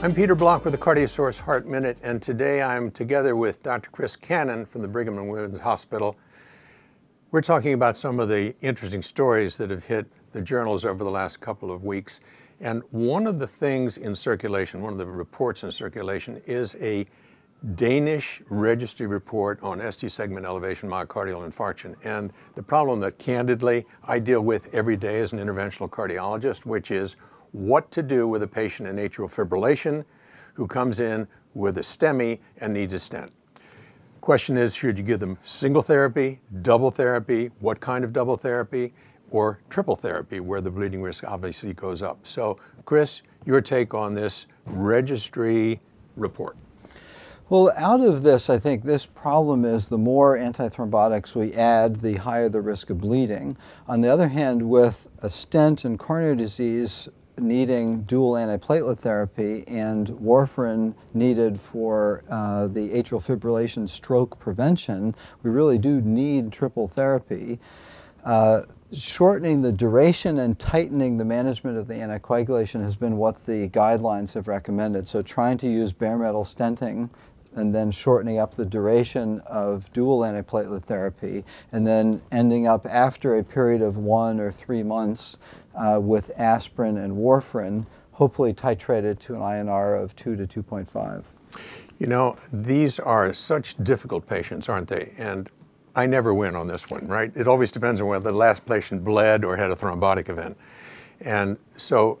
I'm Peter Block with the CardioSource Heart Minute, and today I'm together with Dr. Chris Cannon from the Brigham and Women's Hospital. We're talking about some of the interesting stories that have hit the journals over the last couple of weeks. And one of the things in circulation, one of the reports in circulation, is a Danish registry report on ST segment elevation myocardial infarction. And the problem that candidly I deal with every day as an interventional cardiologist, which is what to do with a patient in atrial fibrillation who comes in with a STEMI and needs a stent. Question is, should you give them single therapy, double therapy, what kind of double therapy, or triple therapy, where the bleeding risk obviously goes up. So, Chris, your take on this registry report. Well, out of this, I think this problem is the more antithrombotics we add, the higher the risk of bleeding. On the other hand, with a stent and coronary disease, needing dual antiplatelet therapy and warfarin needed for uh, the atrial fibrillation stroke prevention, we really do need triple therapy. Uh, shortening the duration and tightening the management of the anticoagulation has been what the guidelines have recommended. So trying to use bare metal stenting and then shortening up the duration of dual antiplatelet therapy, and then ending up after a period of one or three months uh, with aspirin and warfarin, hopefully titrated to an INR of 2 to 2.5. You know, these are such difficult patients, aren't they? And I never win on this one, right? It always depends on whether the last patient bled or had a thrombotic event. And so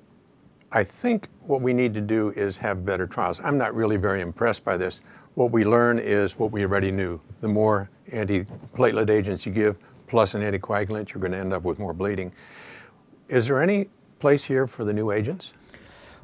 I think what we need to do is have better trials. I'm not really very impressed by this what we learn is what we already knew. The more antiplatelet agents you give, plus an anticoagulant, you're going to end up with more bleeding. Is there any place here for the new agents?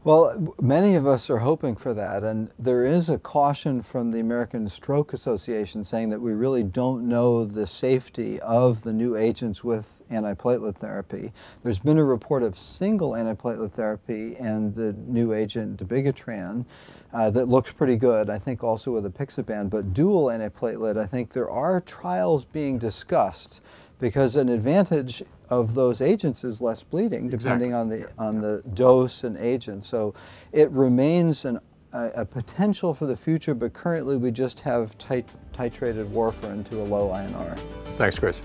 Well, many of us are hoping for that, and there is a caution from the American Stroke Association saying that we really don't know the safety of the new agents with antiplatelet therapy. There's been a report of single antiplatelet therapy and the new agent dabigatran uh, that looks pretty good, I think also with apixaban, but dual antiplatelet, I think there are trials being discussed because an advantage of those agents is less bleeding depending exactly. on the on the dose and agent. So it remains an, a, a, potential for the future, but currently we just have tit titrated warfarin to a low INR. Thanks, Chris.